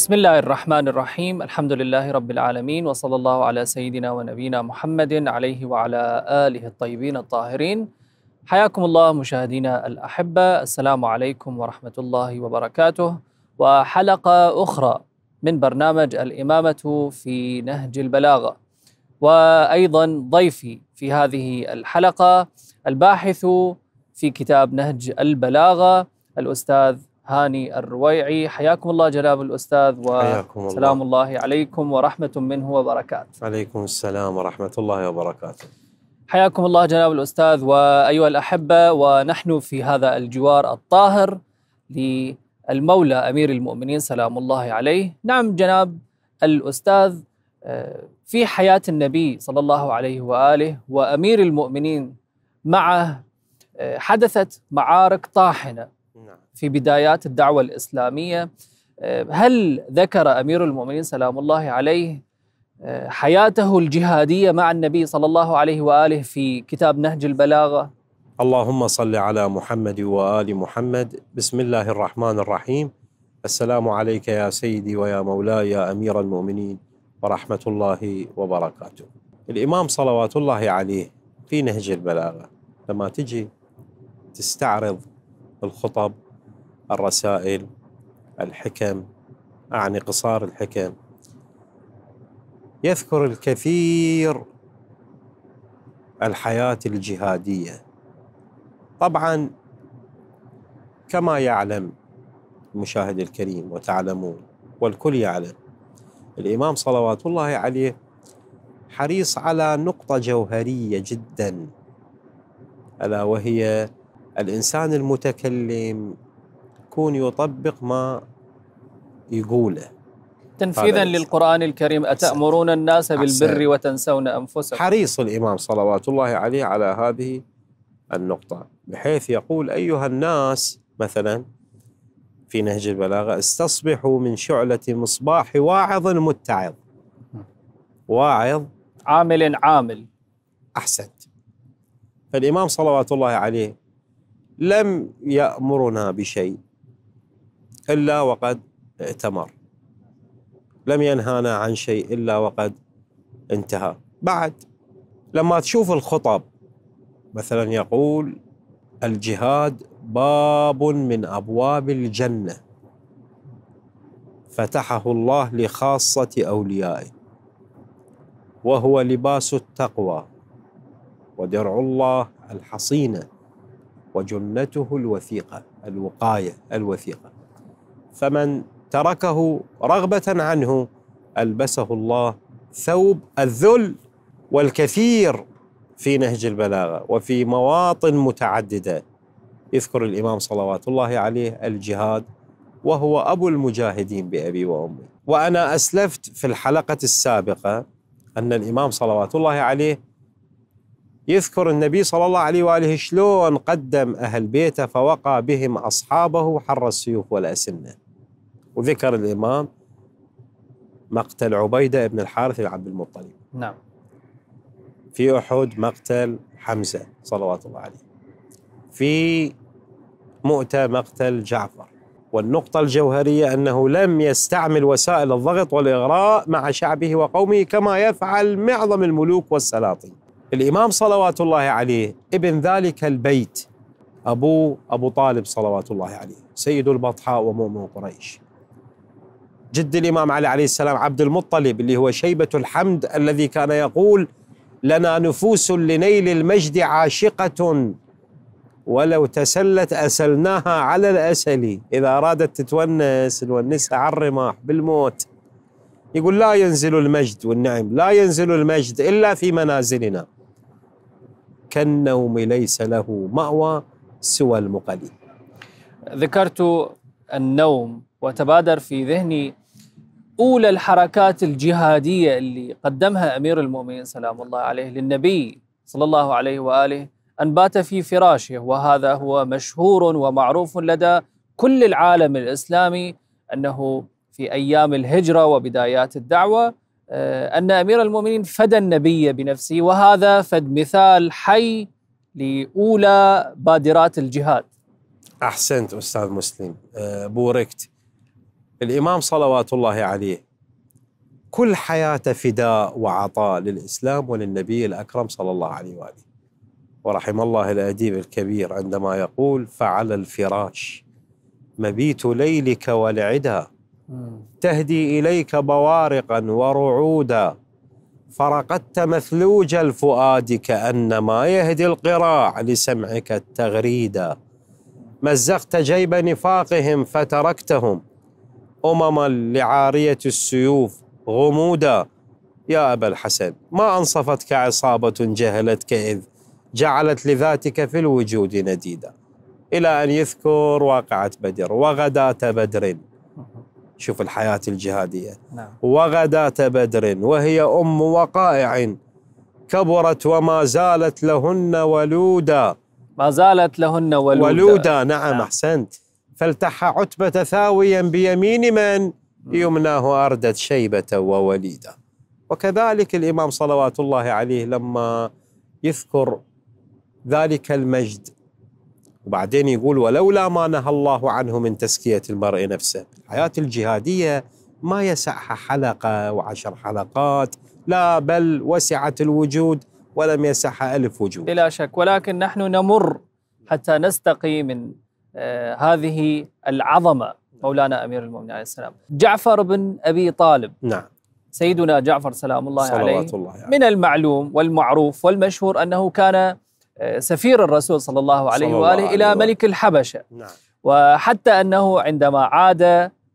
بسم الله الرحمن الرحيم الحمد لله رب العالمين وصلى الله على سيدنا ونبينا محمد عليه وعلى آله الطيبين الطاهرين حياكم الله مشاهدينا الأحبة السلام عليكم ورحمة الله وبركاته وحلقة أخرى من برنامج الإمامة في نهج البلاغة وأيضا ضيفي في هذه الحلقة الباحث في كتاب نهج البلاغة الأستاذ هاني الرويعي حياكم الله جناب الأستاذ وسلام الله. الله عليكم ورحمة منه وبركاته عليكم السلام ورحمة الله وبركاته حياكم الله جناب الأستاذ وأيها الأحبة ونحن في هذا الجوار الطاهر للمولى أمير المؤمنين سلام الله عليه نعم جناب الأستاذ آه، في حياة النبي صلى الله عليه وآله وأمير المؤمنين معه آه، حدثت معارك طاحنة في بدايات الدعوة الإسلامية آه، هل ذكر أمير المؤمنين سلام الله عليه آه، حياته الجهادية مع النبي صلى الله عليه وآله في كتاب نهج البلاغة اللهم صل على محمد وآل محمد بسم الله الرحمن الرحيم السلام عليك يا سيدي ويا مولاي يا أمير المؤمنين ورحمة الله وبركاته الإمام صلوات الله عليه في نهج البلاغة لما تجي تستعرض الخطب الرسائل الحكم اعني قصار الحكم يذكر الكثير الحياه الجهاديه طبعا كما يعلم المشاهد الكريم وتعلمون والكل يعلم الامام صلوات الله عليه حريص على نقطه جوهريه جدا الا وهي الانسان المتكلم يكون يطبق ما يقوله تنفيذا للقرآن الكريم أتأمرون الناس بالبر وتنسون أنفسكم حريص الإمام صلوات الله عليه على هذه النقطة بحيث يقول أيها الناس مثلا في نهج البلاغة استصبحوا من شعلة مصباح واعظ متعظ واعظ عامل عامل أحسنت فالإمام صلوات الله عليه لم يأمرنا بشيء إلا وقد ائتمر لم ينهانا عن شيء إلا وقد انتهى بعد لما تشوف الخطب مثلا يقول الجهاد باب من أبواب الجنة فتحه الله لخاصة أوليائه وهو لباس التقوى ودرع الله الحصينه وجنته الوثيقه الوقايه الوثيقه فمن تركه رغبة عنه ألبسه الله ثوب الذل والكثير في نهج البلاغة وفي مواطن متعددة يذكر الإمام صلوات الله عليه الجهاد وهو أبو المجاهدين بأبي وأمي وأنا أسلفت في الحلقة السابقة أن الإمام صلوات الله عليه يذكر النبي صلى الله عليه وآله شلون قدم أهل بيته فوقى بهم أصحابه حر السيوف والأسنة وذكر الإمام مقتل عبيدة بن الحارث بن عبد المطلب نعم في أحد مقتل حمزة صلوات الله عليه في مؤتة مقتل جعفر والنقطة الجوهرية أنه لم يستعمل وسائل الضغط والإغراء مع شعبه وقومه كما يفعل معظم الملوك والسلاطين الإمام صلوات الله عليه ابن ذلك البيت أبو أبو طالب صلوات الله عليه سيد البطحاء ومؤمن قريش جد الإمام علي عليه السلام عبد المطلب اللي هو شيبة الحمد الذي كان يقول لنا نفوس لنيل المجد عاشقة ولو تسلت أسلناها على الأسل إذا أرادت تتونس نونسها على الرماح بالموت يقول لا ينزل المجد والنعم لا ينزل المجد إلا في منازلنا كالنوم ليس له مأوى سوى المقلي ذكرت النوم وتبادر في ذهني اولى الحركات الجهاديه اللي قدمها امير المؤمنين سلام الله عليه للنبي صلى الله عليه واله ان بات في فراشه وهذا هو مشهور ومعروف لدى كل العالم الاسلامي انه في ايام الهجره وبدايات الدعوه آه، ان امير المؤمنين فدى النبي بنفسه وهذا فد مثال حي لاولى بادرات الجهاد. احسنت استاذ مسلم آه، بوركت الإمام صلوات الله عليه كل حياته فداء وعطاء للإسلام وللنبي الأكرم صلى الله عليه وآله ورحم الله الأديب الكبير عندما يقول فعلى الفراش مبيت ليلك ولعدا تهدي إليك بوارقا ورعودا فرقدت مثلوج الفؤاد كأنما يهدي القراع لسمعك التغريدا مزقت جيب نفاقهم فتركتهم أمما لعارية السيوف غمودا يا أبا الحسن ما أنصفتك عصابة جهلتك إذ جعلت لذاتك في الوجود نديدا إلى أن يذكر واقعة بدر وغداة بدر شوف الحياة الجهادية نعم. وغداة بدر وهي أم وقائع كبرت وما زالت لهن ولودا ما زالت لهن ولودا ولودا نعم, نعم. أحسنت فالتح عتبة ثاويا بيمين من نعم. يمناه أردت شيبة ووليدا وكذلك الإمام صلوات الله عليه لما يذكر ذلك المجد وبعدين يقول ولولا ما نهى الله عنه من تزكية المرء نفسه الحياة الجهادية ما يسعها حلقة وعشر حلقات لا بل وسعت الوجود ولم يسعها ألف وجود بلا شك ولكن نحن نمر حتى نستقي من آه، هذه العظمه مولانا امير المؤمنين عليه السلام جعفر بن ابي طالب نعم سيدنا جعفر سلام الله عليه الله يعني. من المعلوم والمعروف والمشهور انه كان آه، سفير الرسول صلى الله عليه صلى الله واله الله الى ملك الحبشه نعم. وحتى انه عندما عاد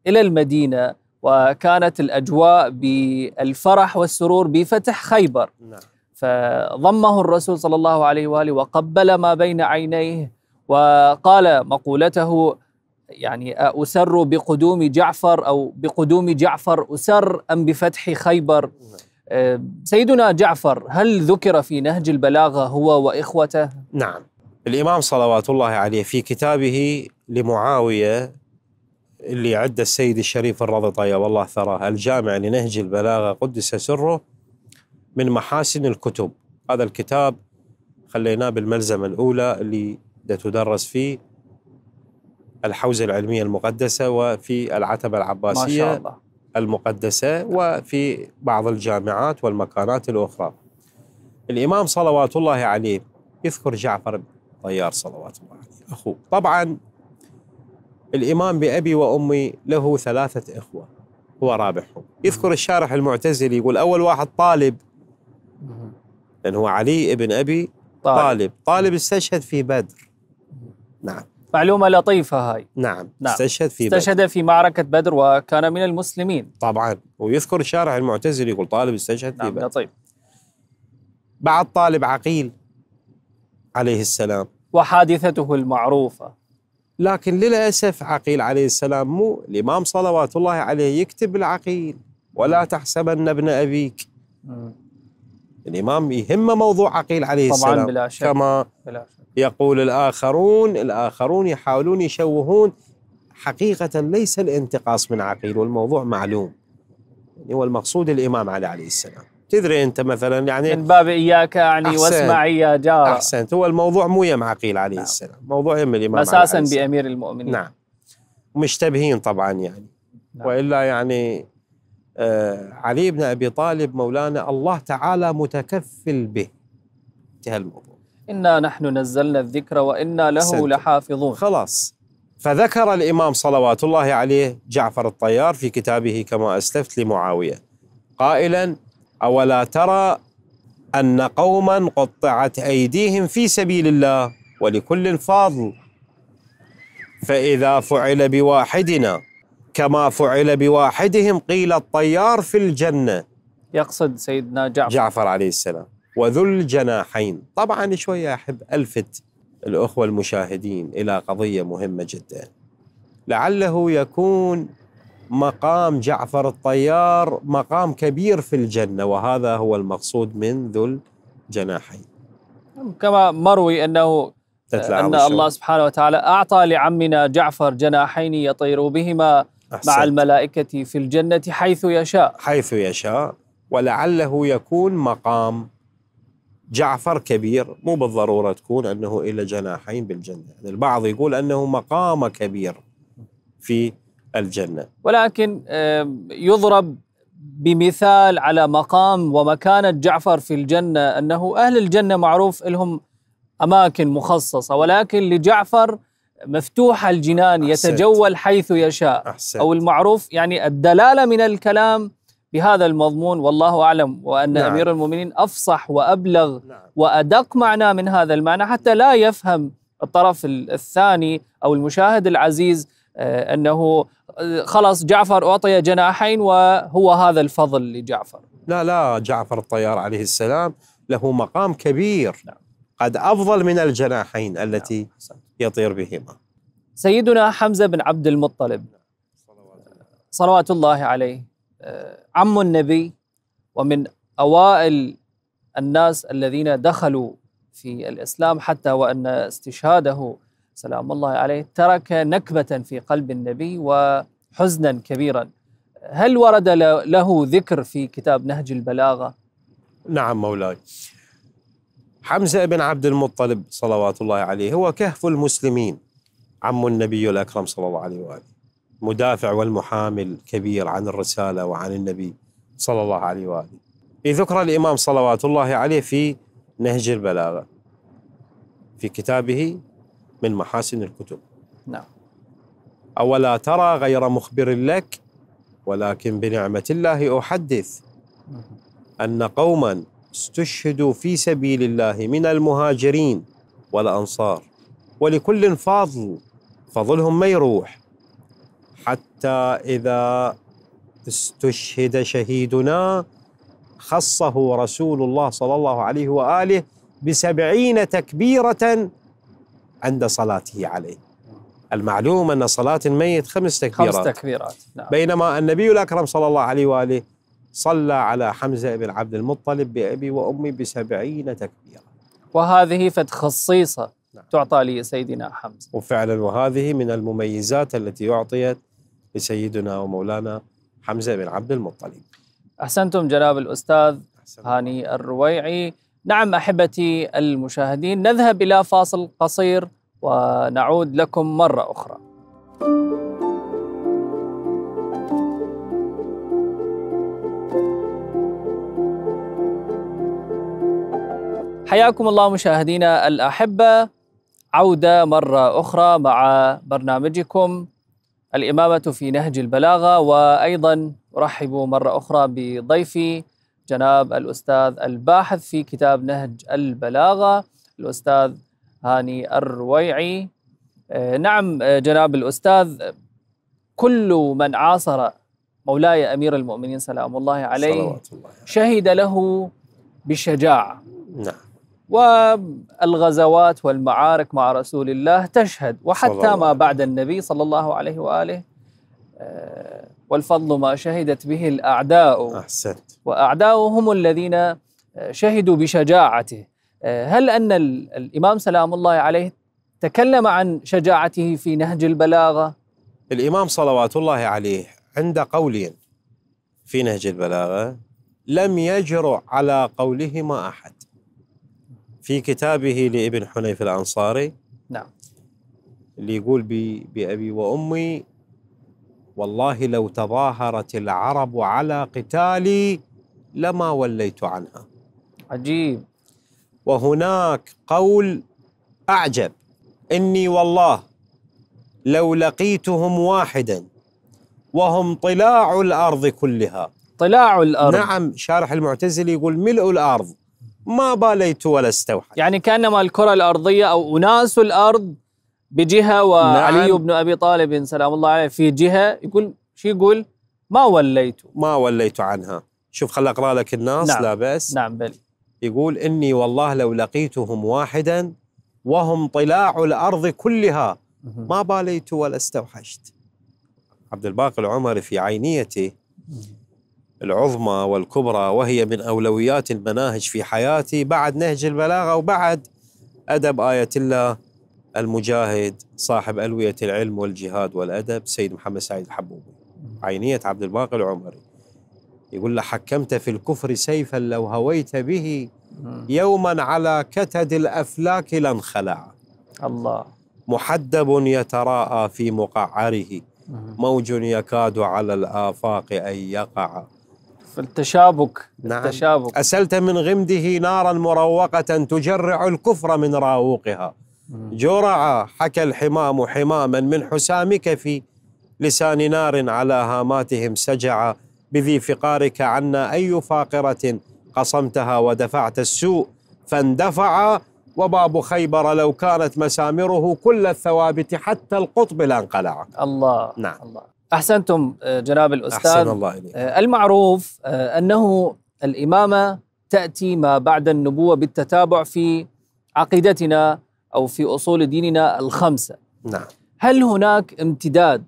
الى المدينه وكانت الاجواء بالفرح والسرور بفتح خيبر نعم. فضمه الرسول صلى الله عليه واله وقبل ما بين عينيه وقال مقولته يعني أسر بقدوم جعفر أو بقدوم جعفر أسر أم بفتح خيبر نعم. آه، سيدنا جعفر هل ذكر في نهج البلاغة هو وإخوته؟ نعم الإمام صلوات الله عليه في كتابه لمعاوية اللي عد السيد الشريف الرضي طيب الله ثراه الجامع لنهج البلاغة قدس سره من محاسن الكتب هذا الكتاب خليناه بالملزمة الأولى اللي مادة تدرس في الحوزة العلمية المقدسة وفي العتبة العباسية ما شاء الله. المقدسة وفي بعض الجامعات والمكانات الأخرى الإمام صلوات الله عليه يذكر جعفر طيار صلوات الله عليه أخوه طبعا الإمام بأبي وأمي له ثلاثة إخوة هو رابعهم يذكر الشارح المعتزلي يقول أول واحد طالب لان هو علي ابن أبي طالب طالب, طالب استشهد في بدر نعم معلومة لطيفة هاي نعم, نعم. استشهد في استشهد بدر. في معركة بدر وكان من المسلمين طبعا ويذكر الشارع المعتزلي يقول طالب استشهد نعم في بدر لطيف بعد طالب عقيل عليه السلام وحادثته المعروفة لكن للأسف عقيل عليه السلام مو الإمام صلوات الله عليه يكتب العقيل ولا تحسبن ابن أبيك م. الإمام يهم موضوع عقيل عليه طبعاً السلام بلا شك. كما بلا شك. يقول الآخرون الآخرون يحاولون يشوهون حقيقة ليس الانتقاص من عقيل والموضوع معلوم يعني هو المقصود الإمام علي عليه السلام تدري أنت مثلا يعني من باب إياك يعني واسمع يا جار أحسنت هو الموضوع مو يم عقيل عليه نعم. السلام موضوع يم الإمام أساسا بأمير المؤمنين نعم مشتبهين طبعا يعني نعم. وإلا يعني آه علي بن أبي طالب مولانا الله تعالى متكفل به انتهى الموضوع إنا نحن نزلنا الذكر وإنا له سنت. لحافظون خلاص فذكر الإمام صلوات الله عليه جعفر الطيار في كتابه كما أسلفت لمعاوية قائلا أولا ترى أن قوما قطعت أيديهم في سبيل الله ولكل فاضل فإذا فعل بواحدنا كما فعل بواحدهم قيل الطيار في الجنة يقصد سيدنا جعفر جعفر عليه السلام وذو الجناحين طبعا شوية أحب ألفت الأخوة المشاهدين إلى قضية مهمة جدا لعله يكون مقام جعفر الطيار مقام كبير في الجنة وهذا هو المقصود من ذو الجناحين كما مروي أنه أن الله سبحانه وتعالى أعطى لعمنا جعفر جناحين يطير بهما أحسنت. مع الملائكة في الجنة حيث يشاء حيث يشاء ولعله يكون مقام جعفر كبير مو بالضرورة تكون أنه إلى جناحين بالجنة يعني البعض يقول أنه مقام كبير في الجنة ولكن يضرب بمثال على مقام ومكانة جعفر في الجنة أنه أهل الجنة معروف لهم أماكن مخصصة ولكن لجعفر مفتوح الجنان أحسنت. يتجول حيث يشاء أحسنت. أو المعروف يعني الدلالة من الكلام بهذا المضمون والله أعلم وأن نعم. أمير المؤمنين أفصح وأبلغ نعم. وأدق معنى من هذا المعنى حتى لا يفهم الطرف الثاني أو المشاهد العزيز آه، أنه آه، خلاص جعفر أعطي جناحين وهو هذا الفضل لجعفر لا لا جعفر الطيار عليه السلام له مقام كبير نعم. قد أفضل من الجناحين نعم، التي نعم. يطير بهما سيدنا حمزة بن عبد المطلب نعم. صلوات الله عليه آه، عم النبي ومن أوائل الناس الذين دخلوا في الإسلام حتى وأن استشهاده سلام الله عليه ترك نكبة في قلب النبي وحزنا كبيرا هل ورد له ذكر في كتاب نهج البلاغة؟ نعم مولاي حمزة بن عبد المطلب صلوات الله عليه هو كهف المسلمين عم النبي الأكرم صلى الله عليه وآله المدافع والمحامي الكبير عن الرسالة وعن النبي صلى الله عليه وآله في ذكر الإمام صلوات الله عليه في نهج البلاغة في كتابه من محاسن الكتب نعم أولا ترى غير مخبر لك ولكن بنعمة الله أحدث أن قوما استشهدوا في سبيل الله من المهاجرين والأنصار ولكل فاضل فضلهم ما يروح حتى إذا استشهد شهيدنا خصه رسول الله صلى الله عليه وآله بسبعين تكبيرة عند صلاته عليه المعلوم أن صلاة الميت خمس تكبيرات خمس تكبيرات نعم. بينما النبي الأكرم صلى الله عليه وآله صلى على حمزة بن عبد المطلب بأبي وأمي بسبعين تكبيرة وهذه خصيصه نعم. تعطى لسيدنا حمزة وفعلا وهذه من المميزات التي أعطيت لسيدنا ومولانا حمزة بن عبد المطلب أحسنتم جناب الأستاذ أحسنتم. هاني الرويعي نعم أحبتي المشاهدين نذهب إلى فاصل قصير ونعود لكم مرة أخرى حياكم الله مشاهدينا الأحبة عودة مرة أخرى مع برنامجكم الإمامة في نهج البلاغة وأيضا أرحب مرة أخرى بضيفي جناب الأستاذ الباحث في كتاب نهج البلاغة الأستاذ هاني الرويعي آه، نعم آه، جناب الأستاذ كل من عاصر مولاي أمير المؤمنين سلام الله عليه شهد له بشجاعة نعم والغزوات والمعارك مع رسول الله تشهد وحتى ما بعد النبي صلى الله عليه واله آه، والفضل ما شهدت به الاعداء احسنت هم الذين آه، شهدوا بشجاعته آه، هل ان الامام سلام الله عليه تكلم عن شجاعته في نهج البلاغه الامام صلوات الله عليه عند قولين في نهج البلاغه لم يجرؤ على قولهما احد في كتابه لابن حنيف الأنصاري نعم اللي يقول بأبي وأمي والله لو تظاهرت العرب على قتالي لما وليت عنها عجيب وهناك قول أعجب إني والله لو لقيتهم واحدا وهم طلاع الأرض كلها طلاع الأرض نعم شارح المعتزلي يقول ملء الأرض ما باليت ولا استوحى يعني كانما الكره الارضيه او اناس الارض بجهه وعلي نعم. بن ابي طالب سلام الله عليه في جهه يقول شو يقول؟ ما وليت ما وليت عنها شوف خل اقرا لك الناس نعم. لا باس نعم بل يقول اني والله لو لقيتهم واحدا وهم طلاع الارض كلها ما باليت ولا استوحشت عبد الباقي العمري في عينيته العظمى والكبرى وهي من أولويات المناهج في حياتي بعد نهج البلاغة وبعد أدب آية الله المجاهد صاحب ألوية العلم والجهاد والأدب سيد محمد سعيد الحبوبي عينية عبد الباقي العمري يقول له حكمت في الكفر سيفا لو هويت به يوما على كتد الأفلاك لانخلع الله محدب يتراءى في مقعره موج يكاد على الآفاق أن يقع في التشابك نعم. التشابك أسلت من غمده نارا مروقة تجرع الكفر من راوقها جرعا حكى الحمام حماما من حسامك في لسان نار على هاماتهم سجعا بذي فقارك عنا أي فاقرة قصمتها ودفعت السوء فاندفعا وباب خيبر لو كانت مسامره كل الثوابت حتى القطب لانقلع الله نعم الله احسنتم آه، جناب الاستاذ أحسن الله إليك. آه، المعروف آه، انه الامامه تاتي ما بعد النبوه بالتتابع في عقيدتنا او في اصول ديننا الخمسه نعم هل هناك امتداد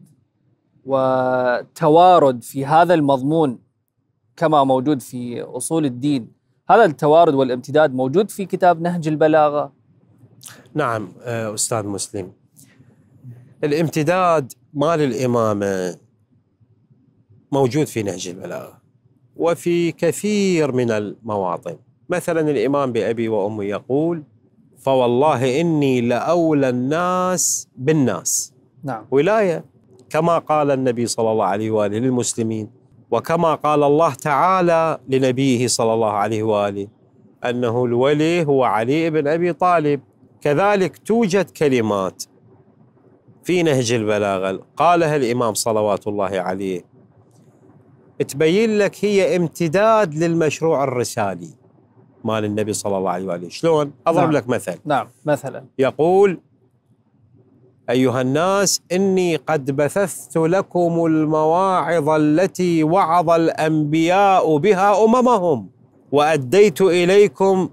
وتوارد في هذا المضمون كما موجود في اصول الدين هذا التوارد والامتداد موجود في كتاب نهج البلاغه نعم استاذ مسلم الامتداد مال الإمامة موجود في نهج البلاغة وفي كثير من المواطن مثلا الإمام بأبي وأمي يقول فوالله إني لأولى الناس بالناس نعم. ولاية كما قال النبي صلى الله عليه وآله للمسلمين وكما قال الله تعالى لنبيه صلى الله عليه وآله أنه الولي هو علي بن أبي طالب كذلك توجد كلمات في نهج البلاغة قالها الإمام صلوات الله عليه تبين لك هي امتداد للمشروع الرسالي مال النبي صلى الله عليه وآله شلون؟ أضرب نعم. لك مثل نعم مثلا يقول أيها الناس إني قد بثثت لكم المواعظ التي وعظ الأنبياء بها أممهم وأديت إليكم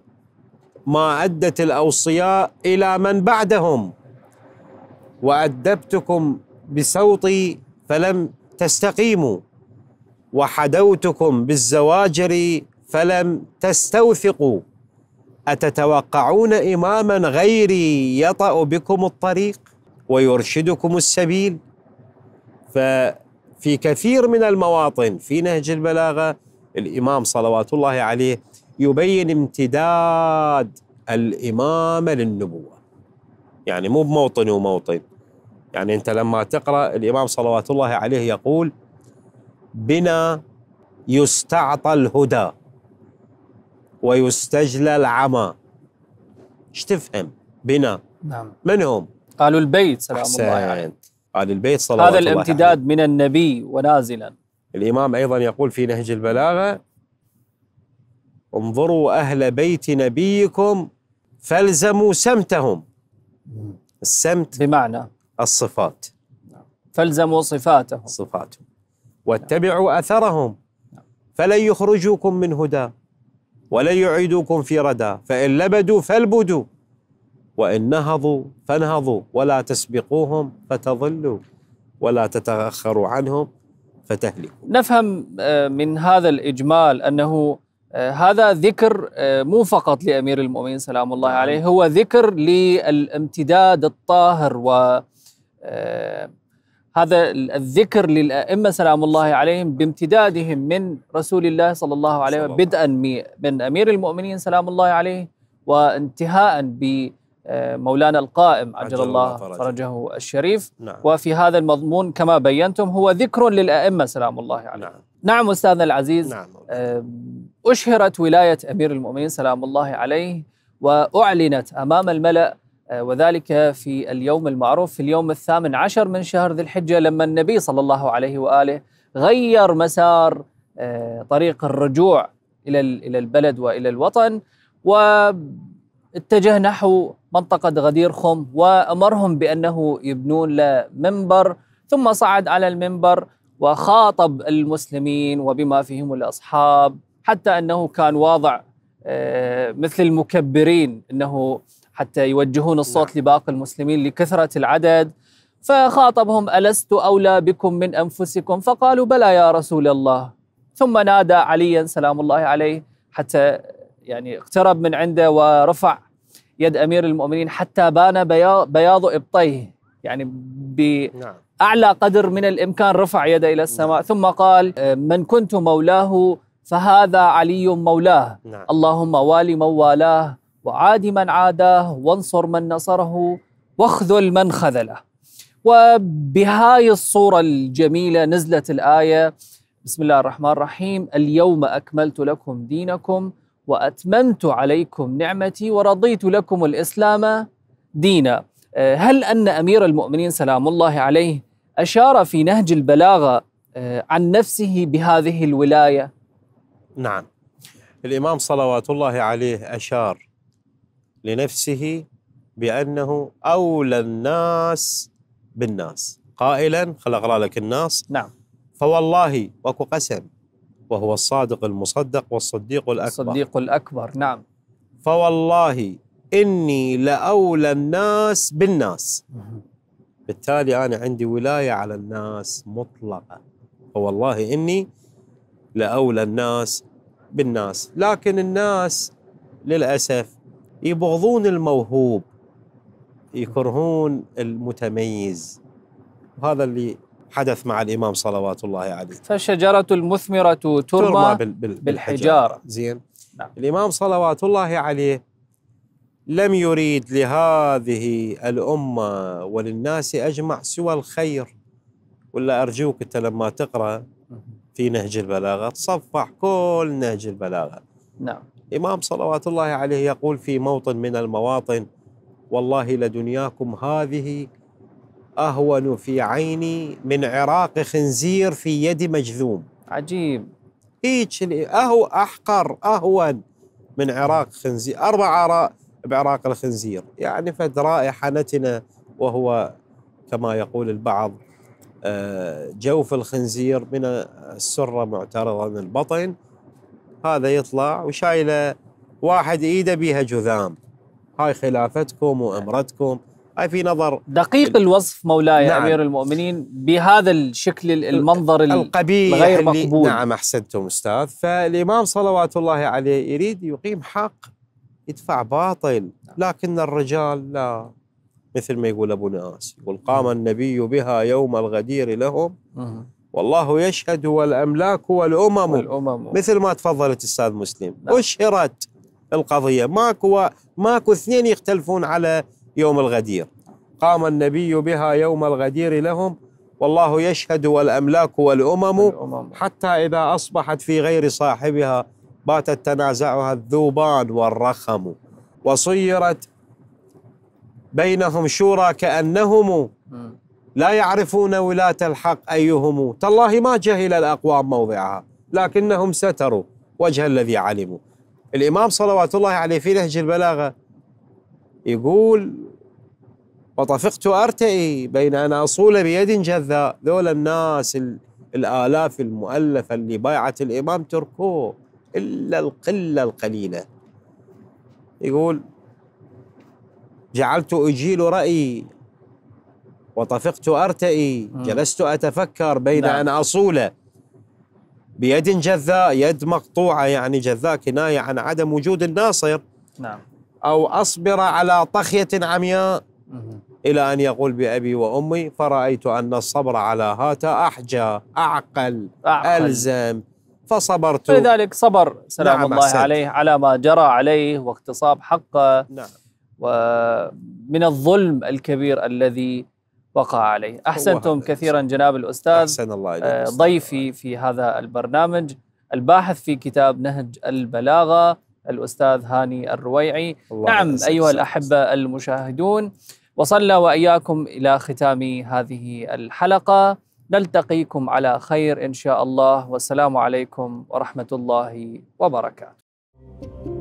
ما أدت الأوصياء إلى من بعدهم وأدبتكم بصوتي فلم تستقيموا وحدوتكم بالزواجر فلم تستوثقوا أتتوقعون إماما غيري يطأ بكم الطريق ويرشدكم السبيل ففي كثير من المواطن في نهج البلاغة الإمام صلوات الله عليه يبين امتداد الإمامة للنبوة يعني مو بموطن وموطن يعني أنت لما تقرأ الإمام صلوات الله عليه يقول بنا يستعطى الهدى ويستجلى العمى ايش تفهم بنا نعم من هم قالوا البيت سلام أحسن. الله عليه قال البيت صلوات هذا الامتداد من النبي ونازلا الإمام أيضا يقول في نهج البلاغة انظروا أهل بيت نبيكم فالزموا سمتهم السمت بمعنى الصفات فالزموا صفاتهم صفاتهم واتبعوا أثرهم فلن يخرجوكم من هدى ولن يعيدوكم في ردى فإن لبدوا فالبدوا وإن نهضوا فانهضوا ولا تسبقوهم فتضلوا ولا تتأخروا عنهم فتهلكوا نفهم آه، من هذا الإجمال أنه آه، هذا ذكر آه، مو فقط لأمير المؤمنين سلام الله نعم. عليه هو ذكر للامتداد الطاهر و آه، هذا الذكر للأئمة سلام الله عليهم بامتدادهم من رسول الله صلى الله عليه وسلم بدءا من أمير المؤمنين سلام الله عليه وانتهاء بمولانا آه، القائم عجل, عجل الله فرجه الشريف نعم. وفي هذا المضمون كما بينتم هو ذكر للأئمة سلام الله عليهم نعم, نعم أستاذنا العزيز نعم. آه، أشهرت ولاية أمير المؤمنين سلام الله عليه وأعلنت أمام الملأ آه، وذلك في اليوم المعروف في اليوم الثامن عشر من شهر ذي الحجة لما النبي صلى الله عليه وآله غير مسار آه، طريق الرجوع إلى إلى البلد وإلى الوطن واتجه نحو منطقة غدير خم وأمرهم بأنه يبنون له منبر ثم صعد على المنبر وخاطب المسلمين وبما فيهم الأصحاب حتى أنه كان واضع آه، مثل المكبرين أنه حتى يوجهون الصوت نعم. لباقي المسلمين لكثرة العدد فخاطبهم ألست أولى بكم من أنفسكم فقالوا بلى يا رسول الله ثم نادى عليا سلام الله عليه حتى يعني اقترب من عنده ورفع يد أمير المؤمنين حتى بان بياض إبطيه يعني بأعلى نعم. قدر من الإمكان رفع يده إلى السماء نعم. ثم قال آه، من كنت مولاه فهذا علي مولاه نعم. اللهم والي من والاه وعاد من عاداه وانصر من نصره واخذل من خذله وبهاي الصورة الجميلة نزلت الآية بسم الله الرحمن الرحيم اليوم أكملت لكم دينكم وأتممت عليكم نعمتي ورضيت لكم الإسلام دينا آه، هل أن أمير المؤمنين سلام الله عليه أشار في نهج البلاغة آه، عن نفسه بهذه الولاية؟ نعم الإمام صلوات الله عليه أشار لنفسه بأنه أولى الناس بالناس قائلا خل أقرأ لك الناس نعم فوالله وكو قسم وهو الصادق المصدق والصديق الأكبر الصديق الأكبر نعم فوالله إني لأولى الناس بالناس بالتالي أنا عندي ولاية على الناس مطلقة فوالله إني لأولى الناس بالناس لكن الناس للأسف يبغضون الموهوب يكرهون المتميز وهذا اللي حدث مع الإمام صلوات الله عليه فالشجرة المثمرة ترمى, ترمى بالحجارة زين نعم. الإمام صلوات الله عليه لم يريد لهذه الأمة وللناس أجمع سوى الخير ولا أرجوك أنت لما تقرأ في نهج البلاغة تصفح كل نهج البلاغة نعم إمام صلوات الله عليه يقول في موطن من المواطن والله لدنياكم هذه أهون في عيني من عراق خنزير في يد مجذوم عجيب هيك أهو أحقر أهون من عراق خنزير أربع آراء بعراق الخنزير يعني فد نتنة وهو كما يقول البعض آه، جوف الخنزير من السرة معترضة من البطن هذا يطلع وشايله واحد ايده بيها جذام هاي خلافتكم وامرتكم هاي في نظر دقيق الوصف مولاي نعم. امير المؤمنين بهذا الشكل المنظر القبيح الغير مقبول نعم احسنتم استاذ فالامام صلوات الله عليه يريد يقيم حق يدفع باطل لكن الرجال لا مثل ما يقول ابو ناس يقول قام النبي بها يوم الغدير لهم والله يشهد والأملاك والأمم, والأمم. مثل ما تفضلت أستاذ مسلم نعم. أشهرت القضية ماكو ماكو اثنين يختلفون على يوم الغدير قام النبي بها يوم الغدير لهم والله يشهد والأملاك والأمم, والأمم. حتى إذا أصبحت في غير صاحبها باتت تنازعها الذوبان والرخم وصيرت بينهم شورى كأنهم لا يعرفون ولاة الحق أيهم تالله ما جهل الأقوام موضعها لكنهم ستروا وجه الذي علموا الإمام صلوات الله عليه في نهج البلاغة يقول وطفقت أرتئي بين أن أصول بيد جذاء ذول الناس الآلاف المؤلفة اللي بايعت الإمام تركوه إلا القلة القليلة يقول جعلت أجيل رأيي وطفقت أرتئي جلست أتفكر بين نعم. أن أصول بيد جذاء يد مقطوعة يعني جذاء كناية عن عدم وجود الناصر نعم. أو أصبر على طخية عمياء إلى أن يقول بأبي وأمي فرأيت أن الصبر على هاتا أحجى أعقل, أعقل. ألزم فصبرت لذلك صبر سلام نعم الله أحسنت. عليه على ما جرى عليه واغتصاب حقه نعم. ومن الظلم الكبير الذي وقع عليه أحسنتم كثيرا جناب الأستاذ أحسن الله آه، ضيفي في هذا البرنامج الباحث في كتاب نهج البلاغة الأستاذ هاني الرويعي نعم أيها الأحبة المشاهدون وصلنا وإياكم إلى ختام هذه الحلقة نلتقيكم على خير إن شاء الله والسلام عليكم ورحمة الله وبركاته